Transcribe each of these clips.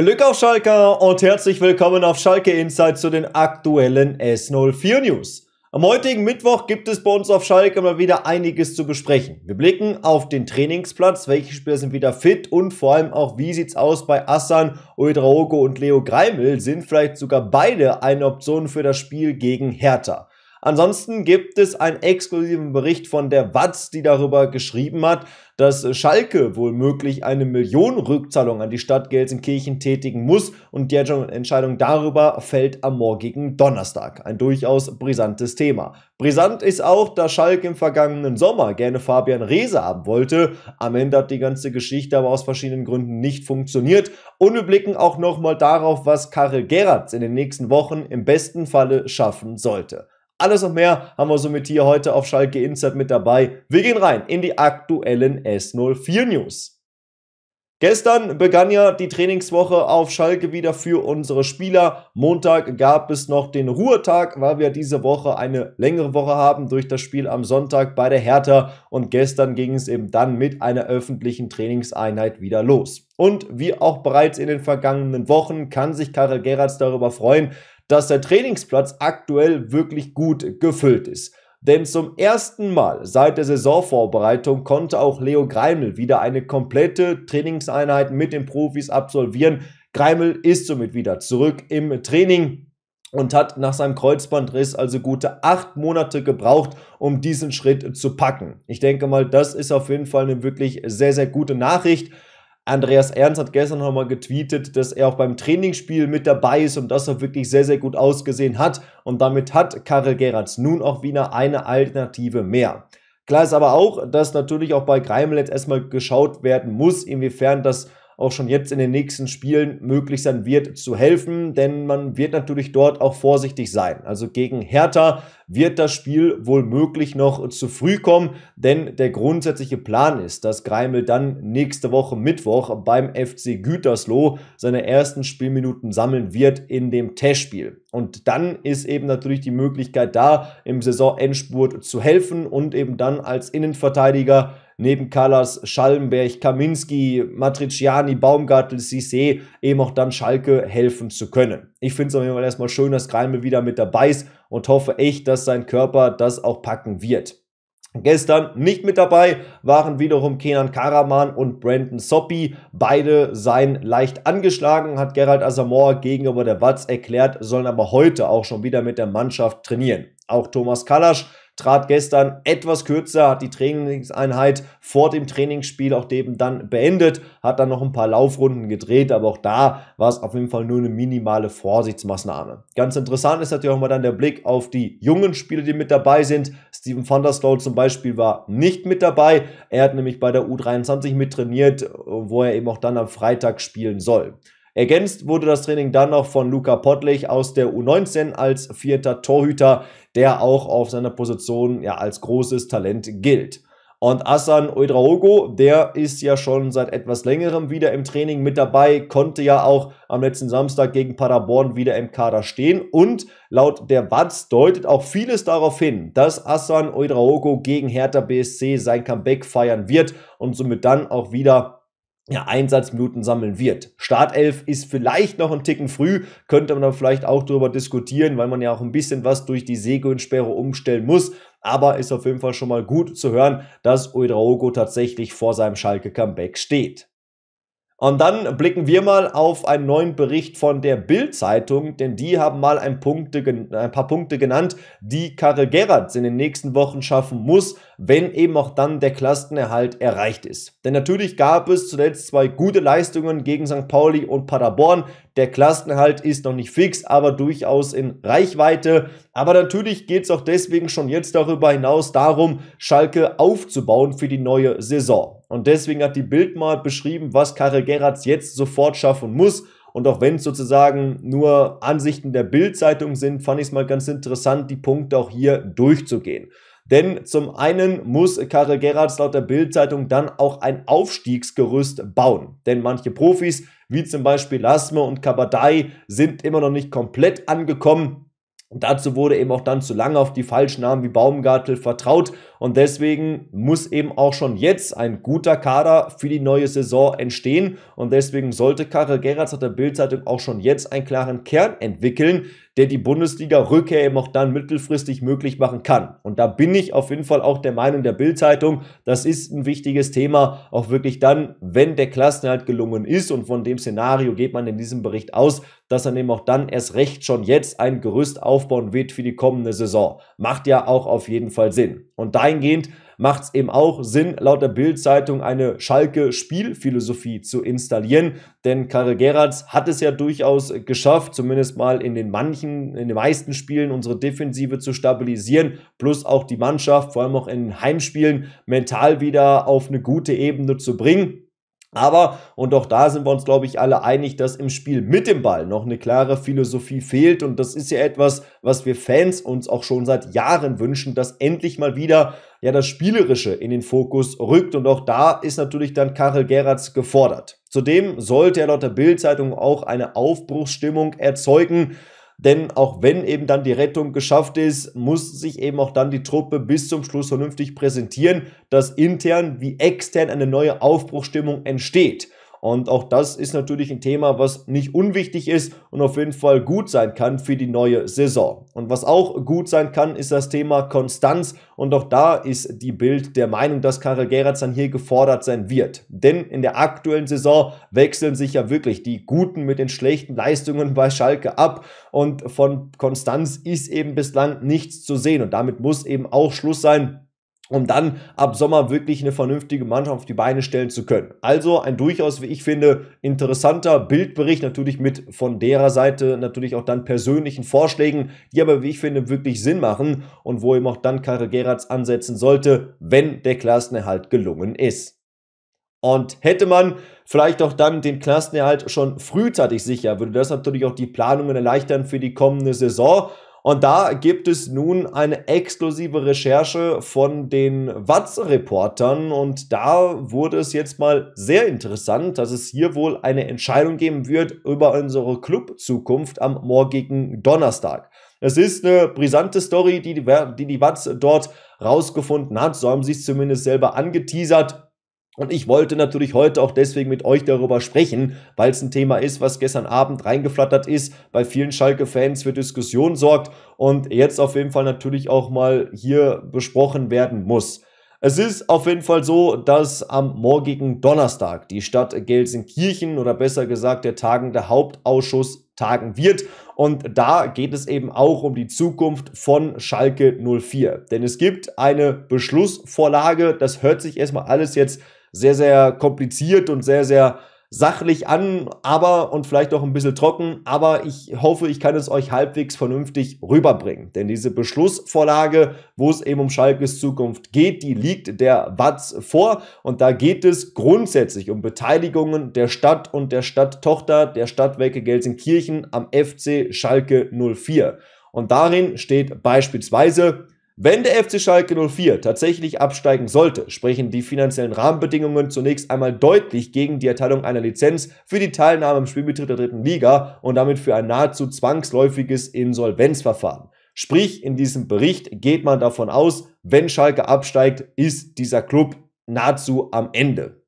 Glück auf Schalke und herzlich willkommen auf Schalke Insight zu den aktuellen S04 News. Am heutigen Mittwoch gibt es bei uns auf Schalke mal wieder einiges zu besprechen. Wir blicken auf den Trainingsplatz, welche Spieler sind wieder fit und vor allem auch, wie sieht's aus bei Assan, Uedraogo und Leo Greimel, sind vielleicht sogar beide eine Option für das Spiel gegen Hertha. Ansonsten gibt es einen exklusiven Bericht von der Watz, die darüber geschrieben hat, dass Schalke wohl möglich eine Millionenrückzahlung an die Stadt Gelsenkirchen tätigen muss und die Entscheidung darüber fällt am morgigen Donnerstag. Ein durchaus brisantes Thema. Brisant ist auch, dass Schalke im vergangenen Sommer gerne Fabian Reese haben wollte. Am Ende hat die ganze Geschichte aber aus verschiedenen Gründen nicht funktioniert. Und wir blicken auch nochmal darauf, was Karel Gerrards in den nächsten Wochen im besten Falle schaffen sollte. Alles und mehr haben wir somit hier heute auf Schalke Insert mit dabei. Wir gehen rein in die aktuellen S04 News. Gestern begann ja die Trainingswoche auf Schalke wieder für unsere Spieler. Montag gab es noch den Ruhetag, weil wir diese Woche eine längere Woche haben durch das Spiel am Sonntag bei der Hertha. Und gestern ging es eben dann mit einer öffentlichen Trainingseinheit wieder los. Und wie auch bereits in den vergangenen Wochen kann sich Karel Gerrards darüber freuen, dass der Trainingsplatz aktuell wirklich gut gefüllt ist. Denn zum ersten Mal seit der Saisonvorbereitung konnte auch Leo Greimel wieder eine komplette Trainingseinheit mit den Profis absolvieren. Greimel ist somit wieder zurück im Training und hat nach seinem Kreuzbandriss also gute acht Monate gebraucht, um diesen Schritt zu packen. Ich denke mal, das ist auf jeden Fall eine wirklich sehr, sehr gute Nachricht. Andreas Ernst hat gestern nochmal getweetet, dass er auch beim Trainingsspiel mit dabei ist und dass er wirklich sehr, sehr gut ausgesehen hat. Und damit hat Karel Gerrans nun auch wieder eine Alternative mehr. Klar ist aber auch, dass natürlich auch bei Greimel jetzt erstmal geschaut werden muss, inwiefern das auch schon jetzt in den nächsten Spielen möglich sein wird, zu helfen, denn man wird natürlich dort auch vorsichtig sein. Also gegen Hertha wird das Spiel wohl möglich noch zu früh kommen, denn der grundsätzliche Plan ist, dass Greimel dann nächste Woche Mittwoch beim FC Gütersloh seine ersten Spielminuten sammeln wird in dem Testspiel. Und dann ist eben natürlich die Möglichkeit da, im Saisonendspurt zu helfen und eben dann als Innenverteidiger neben Kallas, Schallenberg, Kaminski, Matriciani, Baumgartel, Cissé eben auch dann Schalke helfen zu können. Ich finde es auf jeden Fall erstmal schön, dass Greimel wieder mit dabei ist und hoffe echt, dass sein Körper das auch packen wird. Gestern nicht mit dabei waren wiederum Kenan Karaman und Brandon Soppi. Beide seien leicht angeschlagen, hat Gerald Asamoah gegenüber der Watz erklärt, sollen aber heute auch schon wieder mit der Mannschaft trainieren. Auch Thomas Kalasch trat gestern etwas kürzer, hat die Trainingseinheit vor dem Trainingsspiel auch eben dann beendet, hat dann noch ein paar Laufrunden gedreht, aber auch da war es auf jeden Fall nur eine minimale Vorsichtsmaßnahme. Ganz interessant ist natürlich auch mal dann der Blick auf die jungen Spieler, die mit dabei sind. Steven van der Sloot zum Beispiel war nicht mit dabei. Er hat nämlich bei der U23 mit trainiert, wo er eben auch dann am Freitag spielen soll. Ergänzt wurde das Training dann noch von Luca Pottlich aus der U19 als vierter Torhüter, der auch auf seiner Position ja als großes Talent gilt. Und Asan Oidraogo, der ist ja schon seit etwas längerem wieder im Training mit dabei, konnte ja auch am letzten Samstag gegen Paderborn wieder im Kader stehen. Und laut der Watz deutet auch vieles darauf hin, dass Asan Oidraogo gegen Hertha BSC sein Comeback feiern wird und somit dann auch wieder ja, Einsatzminuten sammeln wird. Startelf ist vielleicht noch ein Ticken früh, könnte man dann vielleicht auch darüber diskutieren, weil man ja auch ein bisschen was durch die Segunsperre umstellen muss. Aber ist auf jeden Fall schon mal gut zu hören, dass Uedraogo tatsächlich vor seinem Schalke-Comeback steht. Und dann blicken wir mal auf einen neuen Bericht von der Bild-Zeitung, denn die haben mal ein, Punkte, ein, paar Punkte genannt, die Karel Gerrard in den nächsten Wochen schaffen muss, wenn eben auch dann der Klassenerhalt erreicht ist. Denn natürlich gab es zuletzt zwei gute Leistungen gegen St. Pauli und Paderborn. Der Klassenerhalt ist noch nicht fix, aber durchaus in Reichweite. Aber natürlich geht es auch deswegen schon jetzt darüber hinaus darum, Schalke aufzubauen für die neue Saison. Und deswegen hat die Bild mal beschrieben, was Karel Gerrards jetzt sofort schaffen muss. Und auch wenn es sozusagen nur Ansichten der Bild-Zeitung sind, fand ich es mal ganz interessant, die Punkte auch hier durchzugehen. Denn zum einen muss Karel Gerards laut der Bild-Zeitung dann auch ein Aufstiegsgerüst bauen. Denn manche Profis, wie zum Beispiel Lasme und Kabadai, sind immer noch nicht komplett angekommen. Und dazu wurde eben auch dann zu lange auf die falschen Namen wie Baumgartel vertraut und deswegen muss eben auch schon jetzt ein guter Kader für die neue Saison entstehen. Und deswegen sollte Karel Gerrards hat der Bildzeitung auch schon jetzt einen klaren Kern entwickeln, der die Bundesliga-Rückkehr eben auch dann mittelfristig möglich machen kann. Und da bin ich auf jeden Fall auch der Meinung der Bildzeitung, das ist ein wichtiges Thema, auch wirklich dann, wenn der Klassenhalt gelungen ist. Und von dem Szenario geht man in diesem Bericht aus, dass er eben auch dann erst recht schon jetzt ein Gerüst aufbauen wird für die kommende Saison. Macht ja auch auf jeden Fall Sinn. Und da dahingehend macht es eben auch Sinn, laut der Bild-Zeitung eine Schalke-Spielphilosophie zu installieren. Denn Karel Gerards hat es ja durchaus geschafft, zumindest mal in den manchen, in den meisten Spielen unsere Defensive zu stabilisieren, plus auch die Mannschaft, vor allem auch in Heimspielen, mental wieder auf eine gute Ebene zu bringen. Aber, und auch da sind wir uns, glaube ich, alle einig, dass im Spiel mit dem Ball noch eine klare Philosophie fehlt. Und das ist ja etwas, was wir Fans uns auch schon seit Jahren wünschen, dass endlich mal wieder ja das Spielerische in den Fokus rückt. Und auch da ist natürlich dann Karel Gerrards gefordert. Zudem sollte er laut der Bildzeitung auch eine Aufbruchsstimmung erzeugen. Denn auch wenn eben dann die Rettung geschafft ist, muss sich eben auch dann die Truppe bis zum Schluss vernünftig präsentieren, dass intern wie extern eine neue Aufbruchstimmung entsteht. Und auch das ist natürlich ein Thema, was nicht unwichtig ist und auf jeden Fall gut sein kann für die neue Saison. Und was auch gut sein kann, ist das Thema Konstanz. Und auch da ist die Bild der Meinung, dass Karel Gerrits dann hier gefordert sein wird. Denn in der aktuellen Saison wechseln sich ja wirklich die guten mit den schlechten Leistungen bei Schalke ab. Und von Konstanz ist eben bislang nichts zu sehen. Und damit muss eben auch Schluss sein um dann ab Sommer wirklich eine vernünftige Mannschaft auf die Beine stellen zu können. Also ein durchaus, wie ich finde, interessanter Bildbericht, natürlich mit von derer Seite natürlich auch dann persönlichen Vorschlägen, die aber, wie ich finde, wirklich Sinn machen und wo eben auch dann Karl Geratz ansetzen sollte, wenn der Klassenerhalt gelungen ist. Und hätte man vielleicht auch dann den Klassenerhalt schon frühzeitig sicher, würde das natürlich auch die Planungen erleichtern für die kommende Saison. Und da gibt es nun eine exklusive Recherche von den Watz-Reportern und da wurde es jetzt mal sehr interessant, dass es hier wohl eine Entscheidung geben wird über unsere Club-Zukunft am morgigen Donnerstag. Es ist eine brisante Story, die die, die, die Watz dort rausgefunden hat, so haben sie es zumindest selber angeteasert. Und ich wollte natürlich heute auch deswegen mit euch darüber sprechen, weil es ein Thema ist, was gestern Abend reingeflattert ist, bei vielen Schalke-Fans für Diskussionen sorgt und jetzt auf jeden Fall natürlich auch mal hier besprochen werden muss. Es ist auf jeden Fall so, dass am morgigen Donnerstag die Stadt Gelsenkirchen oder besser gesagt der tagende Hauptausschuss tagen wird. Und da geht es eben auch um die Zukunft von Schalke 04. Denn es gibt eine Beschlussvorlage, das hört sich erstmal alles jetzt sehr, sehr kompliziert und sehr, sehr sachlich an, aber und vielleicht auch ein bisschen trocken, aber ich hoffe, ich kann es euch halbwegs vernünftig rüberbringen. Denn diese Beschlussvorlage, wo es eben um Schalkes Zukunft geht, die liegt der Watz vor und da geht es grundsätzlich um Beteiligungen der Stadt und der Stadttochter der Stadtwerke Gelsenkirchen am FC Schalke 04. Und darin steht beispielsweise wenn der FC Schalke 04 tatsächlich absteigen sollte, sprechen die finanziellen Rahmenbedingungen zunächst einmal deutlich gegen die Erteilung einer Lizenz für die Teilnahme im Spielbetrieb der dritten Liga und damit für ein nahezu zwangsläufiges Insolvenzverfahren. Sprich, in diesem Bericht geht man davon aus, wenn Schalke absteigt, ist dieser Club nahezu am Ende.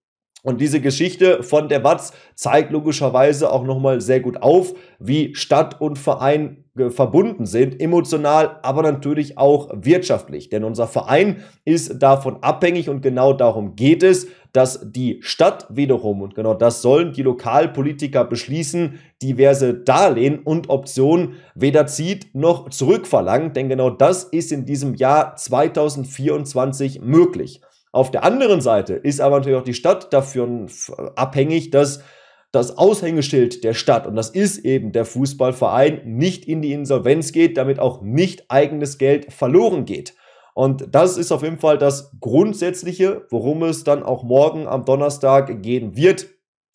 Und diese Geschichte von der Watz zeigt logischerweise auch nochmal sehr gut auf, wie Stadt und Verein äh, verbunden sind, emotional, aber natürlich auch wirtschaftlich. Denn unser Verein ist davon abhängig und genau darum geht es, dass die Stadt wiederum, und genau das sollen die Lokalpolitiker beschließen, diverse Darlehen und Optionen weder zieht noch zurückverlangt. Denn genau das ist in diesem Jahr 2024 möglich. Auf der anderen Seite ist aber natürlich auch die Stadt dafür abhängig, dass das Aushängeschild der Stadt, und das ist eben der Fußballverein, nicht in die Insolvenz geht, damit auch nicht eigenes Geld verloren geht. Und das ist auf jeden Fall das Grundsätzliche, worum es dann auch morgen am Donnerstag gehen wird.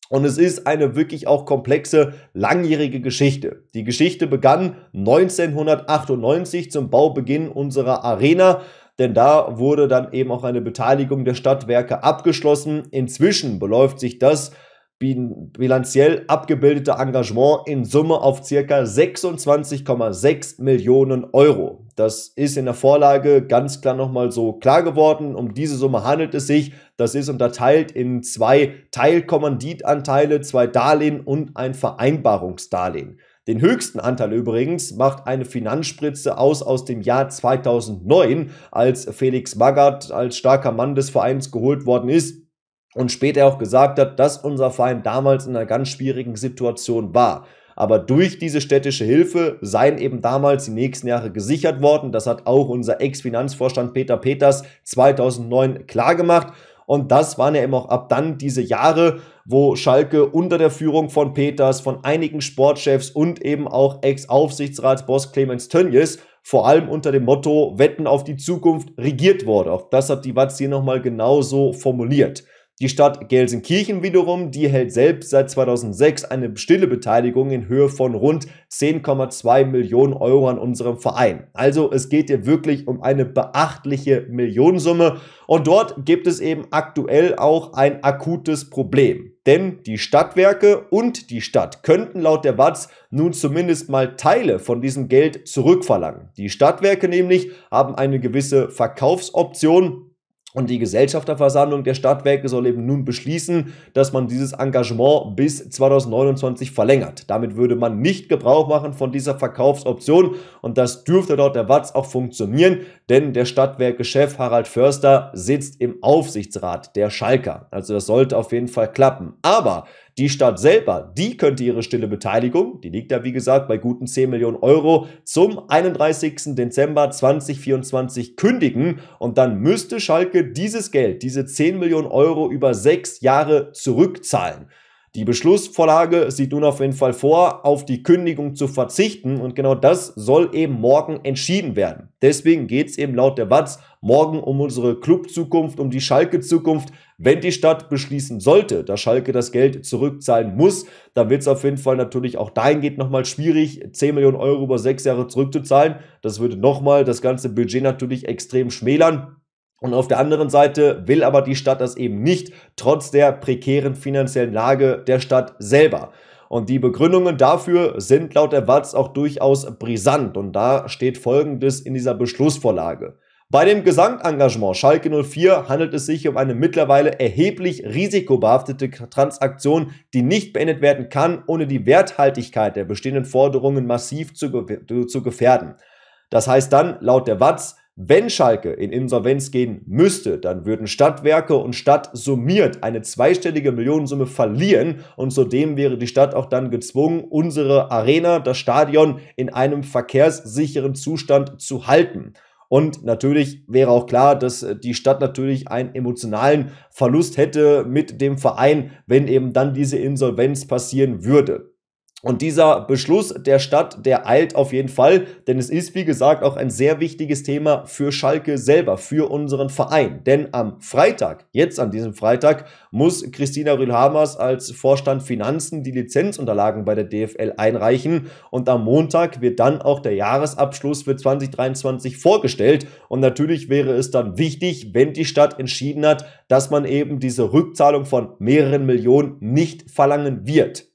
Und es ist eine wirklich auch komplexe, langjährige Geschichte. Die Geschichte begann 1998 zum Baubeginn unserer Arena denn da wurde dann eben auch eine Beteiligung der Stadtwerke abgeschlossen. Inzwischen beläuft sich das bilanziell abgebildete Engagement in Summe auf ca. 26,6 Millionen Euro. Das ist in der Vorlage ganz klar nochmal so klar geworden. Um diese Summe handelt es sich. Das ist unterteilt in zwei Teilkommanditanteile, zwei Darlehen und ein Vereinbarungsdarlehen. Den höchsten Anteil übrigens macht eine Finanzspritze aus aus dem Jahr 2009, als Felix Magath als starker Mann des Vereins geholt worden ist und später auch gesagt hat, dass unser Verein damals in einer ganz schwierigen Situation war. Aber durch diese städtische Hilfe seien eben damals die nächsten Jahre gesichert worden. Das hat auch unser Ex-Finanzvorstand Peter Peters 2009 klargemacht. Und das waren ja eben auch ab dann diese Jahre, wo Schalke unter der Führung von Peters, von einigen Sportchefs und eben auch Ex-Aufsichtsratsboss Clemens Tönjes vor allem unter dem Motto Wetten auf die Zukunft regiert wurde. Auch das hat die Watz hier nochmal genauso formuliert. Die Stadt Gelsenkirchen wiederum, die hält selbst seit 2006 eine stille Beteiligung in Höhe von rund 10,2 Millionen Euro an unserem Verein. Also es geht hier wirklich um eine beachtliche Millionensumme und dort gibt es eben aktuell auch ein akutes Problem. Denn die Stadtwerke und die Stadt könnten laut der Watz nun zumindest mal Teile von diesem Geld zurückverlangen. Die Stadtwerke nämlich haben eine gewisse Verkaufsoption und die Gesellschafterversammlung der Stadtwerke soll eben nun beschließen, dass man dieses Engagement bis 2029 verlängert. Damit würde man nicht Gebrauch machen von dieser Verkaufsoption und das dürfte dort der Watz auch funktionieren, denn der Stadtwerke-Chef Harald Förster sitzt im Aufsichtsrat der Schalker. Also das sollte auf jeden Fall klappen. Aber die Stadt selber, die könnte ihre stille Beteiligung, die liegt ja wie gesagt bei guten 10 Millionen Euro, zum 31. Dezember 2024 kündigen und dann müsste Schalke dieses Geld, diese 10 Millionen Euro über sechs Jahre zurückzahlen. Die Beschlussvorlage sieht nun auf jeden Fall vor, auf die Kündigung zu verzichten und genau das soll eben morgen entschieden werden. Deswegen geht es eben laut der Watz morgen um unsere Clubzukunft, um die Schalke-Zukunft. Wenn die Stadt beschließen sollte, dass Schalke das Geld zurückzahlen muss, dann wird es auf jeden Fall natürlich auch dahingehend nochmal schwierig, 10 Millionen Euro über sechs Jahre zurückzuzahlen. Das würde nochmal das ganze Budget natürlich extrem schmälern. Und auf der anderen Seite will aber die Stadt das eben nicht, trotz der prekären finanziellen Lage der Stadt selber. Und die Begründungen dafür sind laut der Watz auch durchaus brisant. Und da steht Folgendes in dieser Beschlussvorlage. Bei dem Gesamtengagement Schalke 04 handelt es sich um eine mittlerweile erheblich risikobehaftete Transaktion, die nicht beendet werden kann, ohne die Werthaltigkeit der bestehenden Forderungen massiv zu, ge zu gefährden. Das heißt dann, laut der Watz, wenn Schalke in Insolvenz gehen müsste, dann würden Stadtwerke und Stadt summiert eine zweistellige Millionensumme verlieren und zudem wäre die Stadt auch dann gezwungen, unsere Arena, das Stadion in einem verkehrssicheren Zustand zu halten. Und natürlich wäre auch klar, dass äh, die Stadt natürlich einen emotionalen Verlust hätte mit dem Verein, wenn eben dann diese Insolvenz passieren würde. Und dieser Beschluss der Stadt, der eilt auf jeden Fall, denn es ist, wie gesagt, auch ein sehr wichtiges Thema für Schalke selber, für unseren Verein. Denn am Freitag, jetzt an diesem Freitag, muss Christina Rühlhamers als Vorstand Finanzen die Lizenzunterlagen bei der DFL einreichen. Und am Montag wird dann auch der Jahresabschluss für 2023 vorgestellt. Und natürlich wäre es dann wichtig, wenn die Stadt entschieden hat, dass man eben diese Rückzahlung von mehreren Millionen nicht verlangen wird.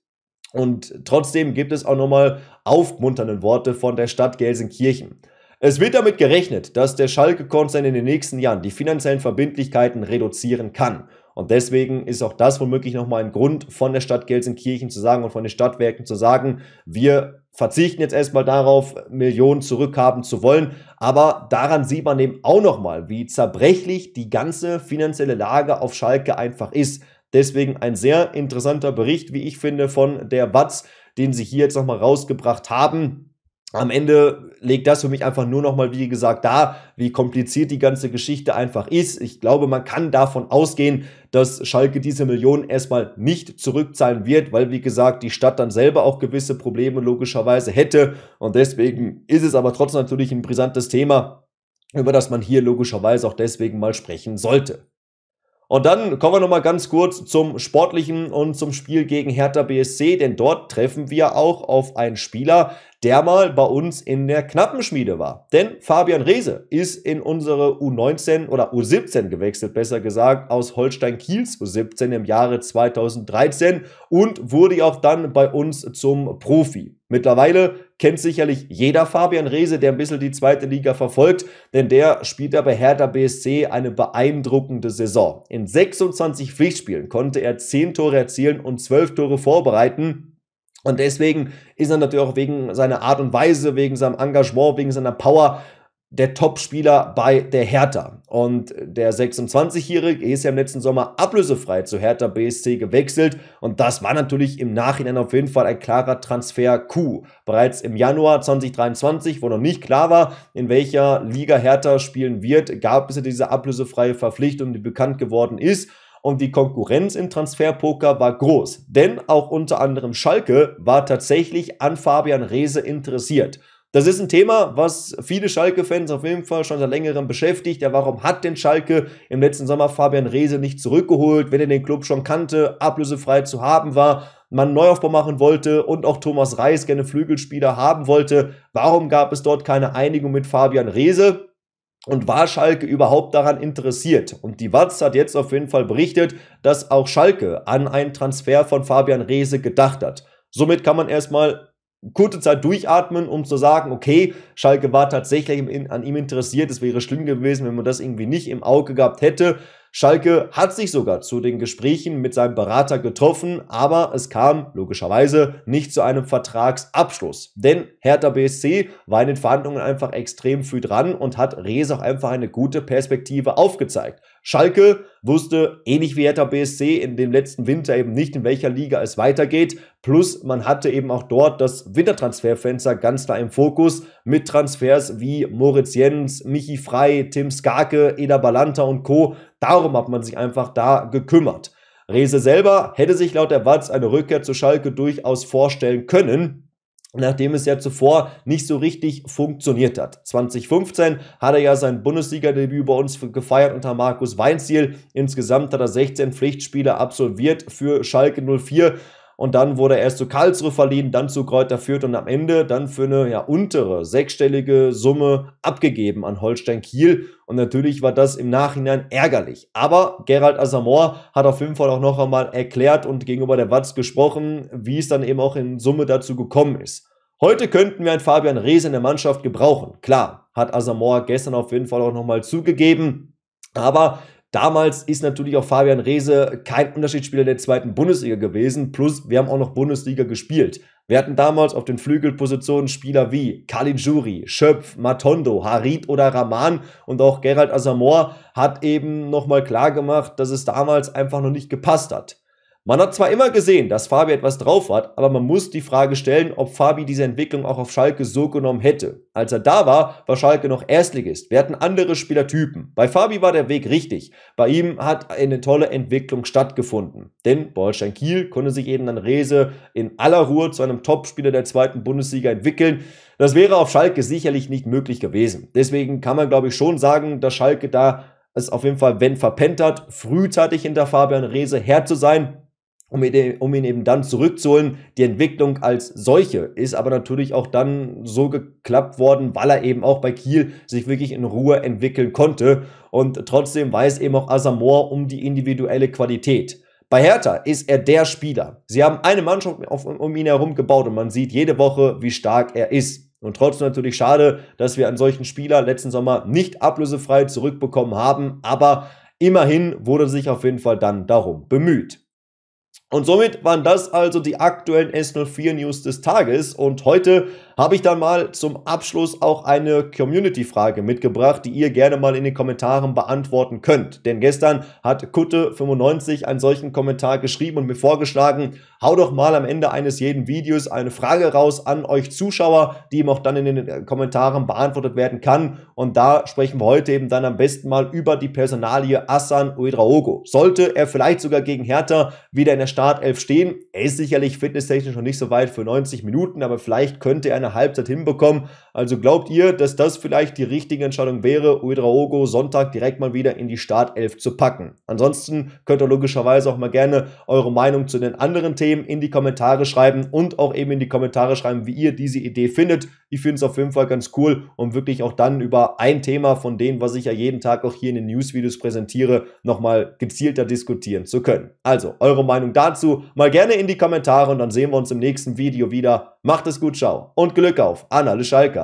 Und trotzdem gibt es auch nochmal aufmunternde Worte von der Stadt Gelsenkirchen. Es wird damit gerechnet, dass der Schalke-Konzern in den nächsten Jahren die finanziellen Verbindlichkeiten reduzieren kann. Und deswegen ist auch das womöglich nochmal ein Grund von der Stadt Gelsenkirchen zu sagen und von den Stadtwerken zu sagen, wir verzichten jetzt erstmal darauf, Millionen zurückhaben zu wollen. Aber daran sieht man eben auch nochmal, wie zerbrechlich die ganze finanzielle Lage auf Schalke einfach ist. Deswegen ein sehr interessanter Bericht, wie ich finde, von der Watz, den sie hier jetzt nochmal rausgebracht haben. Am Ende legt das für mich einfach nur nochmal, wie gesagt, da, wie kompliziert die ganze Geschichte einfach ist. Ich glaube, man kann davon ausgehen, dass Schalke diese Millionen erstmal nicht zurückzahlen wird, weil, wie gesagt, die Stadt dann selber auch gewisse Probleme logischerweise hätte. Und deswegen ist es aber trotzdem natürlich ein brisantes Thema, über das man hier logischerweise auch deswegen mal sprechen sollte. Und dann kommen wir nochmal ganz kurz zum Sportlichen und zum Spiel gegen Hertha BSC, denn dort treffen wir auch auf einen Spieler, der mal bei uns in der Knappenschmiede war. Denn Fabian Reese ist in unsere U19 oder U17 gewechselt, besser gesagt, aus Holstein Kiels U17 im Jahre 2013 und wurde auch dann bei uns zum Profi. Mittlerweile kennt sicherlich jeder Fabian Reese, der ein bisschen die zweite Liga verfolgt, denn der spielt ja bei Hertha BSC eine beeindruckende Saison. In 26 Pflichtspielen konnte er 10 Tore erzielen und 12 Tore vorbereiten. Und deswegen ist er natürlich auch wegen seiner Art und Weise, wegen seinem Engagement, wegen seiner Power der Top-Spieler bei der Hertha. Und der 26-Jährige ist ja im letzten Sommer ablösefrei zu Hertha BSC gewechselt. Und das war natürlich im Nachhinein auf jeden Fall ein klarer Transfer-Coup. Bereits im Januar 2023, wo noch nicht klar war, in welcher Liga Hertha spielen wird, gab es ja diese ablösefreie Verpflichtung, die bekannt geworden ist und die Konkurrenz im Transferpoker war groß, denn auch unter anderem Schalke war tatsächlich an Fabian Reese interessiert. Das ist ein Thema, was viele Schalke-Fans auf jeden Fall schon seit längerem beschäftigt. Ja, warum hat denn Schalke im letzten Sommer Fabian Reese nicht zurückgeholt, wenn er den Club schon kannte, ablösefrei zu haben war, man einen Neuaufbau machen wollte und auch Thomas Reis gerne Flügelspieler haben wollte? Warum gab es dort keine Einigung mit Fabian Reese? Und war Schalke überhaupt daran interessiert? Und die Watz hat jetzt auf jeden Fall berichtet, dass auch Schalke an einen Transfer von Fabian Reese gedacht hat. Somit kann man erstmal kurze Zeit durchatmen, um zu sagen, okay, Schalke war tatsächlich an ihm interessiert, es wäre schlimm gewesen, wenn man das irgendwie nicht im Auge gehabt hätte. Schalke hat sich sogar zu den Gesprächen mit seinem Berater getroffen, aber es kam logischerweise nicht zu einem Vertragsabschluss. Denn Hertha BSC war in den Verhandlungen einfach extrem früh dran und hat Rees auch einfach eine gute Perspektive aufgezeigt. Schalke wusste, ähnlich eh wie Hertha BSC, in dem letzten Winter eben nicht, in welcher Liga es weitergeht. Plus man hatte eben auch dort das Wintertransferfenster ganz klar im Fokus mit Transfers wie Moritz Jens, Michi Frei, Tim Skarke, Eda Balanta und Co. Darum hat man sich einfach da gekümmert. Rese selber hätte sich laut der Watz eine Rückkehr zu Schalke durchaus vorstellen können nachdem es ja zuvor nicht so richtig funktioniert hat. 2015 hat er ja sein Bundesliga-Debüt bei uns gefeiert unter Markus Weinziel. Insgesamt hat er 16 Pflichtspiele absolviert für Schalke 04 und dann wurde er erst zu Karlsruhe verliehen, dann zu Kräuter Fürth und am Ende dann für eine ja, untere sechsstellige Summe abgegeben an Holstein Kiel. Und natürlich war das im Nachhinein ärgerlich. Aber Gerald Asamoah hat auf jeden Fall auch noch einmal erklärt und gegenüber der Watz gesprochen, wie es dann eben auch in Summe dazu gekommen ist. Heute könnten wir einen Fabian Rees in der Mannschaft gebrauchen. Klar, hat Asamoah gestern auf jeden Fall auch nochmal zugegeben. Aber Damals ist natürlich auch Fabian Reese kein Unterschiedsspieler der zweiten Bundesliga gewesen. Plus, wir haben auch noch Bundesliga gespielt. Wir hatten damals auf den Flügelpositionen Spieler wie Kalinjuri, Schöpf, Matondo, Harit oder Rahman und auch Gerald Asamoah hat eben nochmal klar gemacht, dass es damals einfach noch nicht gepasst hat. Man hat zwar immer gesehen, dass Fabi etwas drauf hat, aber man muss die Frage stellen, ob Fabi diese Entwicklung auch auf Schalke so genommen hätte. Als er da war, war Schalke noch Erstligist. Wir hatten andere Spielertypen. Bei Fabi war der Weg richtig. Bei ihm hat eine tolle Entwicklung stattgefunden. Denn Bolstein Kiel konnte sich eben an Rese in aller Ruhe zu einem Topspieler der zweiten Bundesliga entwickeln. Das wäre auf Schalke sicherlich nicht möglich gewesen. Deswegen kann man, glaube ich, schon sagen, dass Schalke da es auf jeden Fall, wenn verpennt hat, frühzeitig hinter Fabian Rehse her zu sein, um ihn, e-, um ihn eben dann zurückzuholen. Die Entwicklung als solche ist aber natürlich auch dann so geklappt worden, weil er eben auch bei Kiel sich wirklich in Ruhe entwickeln konnte. Und trotzdem weiß eben auch Asamoah um die individuelle Qualität. Bei Hertha ist er der Spieler. Sie haben eine Mannschaft auf, um ihn herum gebaut und man sieht jede Woche, wie stark er ist. Und trotzdem natürlich schade, dass wir einen solchen Spieler letzten Sommer nicht ablösefrei zurückbekommen haben, aber immerhin wurde sich auf jeden Fall dann darum bemüht. Und somit waren das also die aktuellen S04 News des Tages und heute habe ich dann mal zum Abschluss auch eine Community-Frage mitgebracht, die ihr gerne mal in den Kommentaren beantworten könnt. Denn gestern hat Kutte95 einen solchen Kommentar geschrieben und mir vorgeschlagen, hau doch mal am Ende eines jeden Videos eine Frage raus an euch Zuschauer, die ihm auch dann in den äh, Kommentaren beantwortet werden kann. Und da sprechen wir heute eben dann am besten mal über die Personalie Asan Uedraogo. Sollte er vielleicht sogar gegen Hertha wieder in der Startelf stehen, er ist sicherlich fitnesstechnisch noch nicht so weit für 90 Minuten, aber vielleicht könnte er eine Halbzeit hinbekommen, also glaubt ihr, dass das vielleicht die richtige Entscheidung wäre, Uedraogo Sonntag direkt mal wieder in die Startelf zu packen? Ansonsten könnt ihr logischerweise auch mal gerne eure Meinung zu den anderen Themen in die Kommentare schreiben und auch eben in die Kommentare schreiben, wie ihr diese Idee findet. Ich finde es auf jeden Fall ganz cool, um wirklich auch dann über ein Thema von denen, was ich ja jeden Tag auch hier in den News-Videos präsentiere, nochmal gezielter diskutieren zu können. Also eure Meinung dazu mal gerne in die Kommentare und dann sehen wir uns im nächsten Video wieder. Macht es gut, ciao und Glück auf. Anna Le Schalker.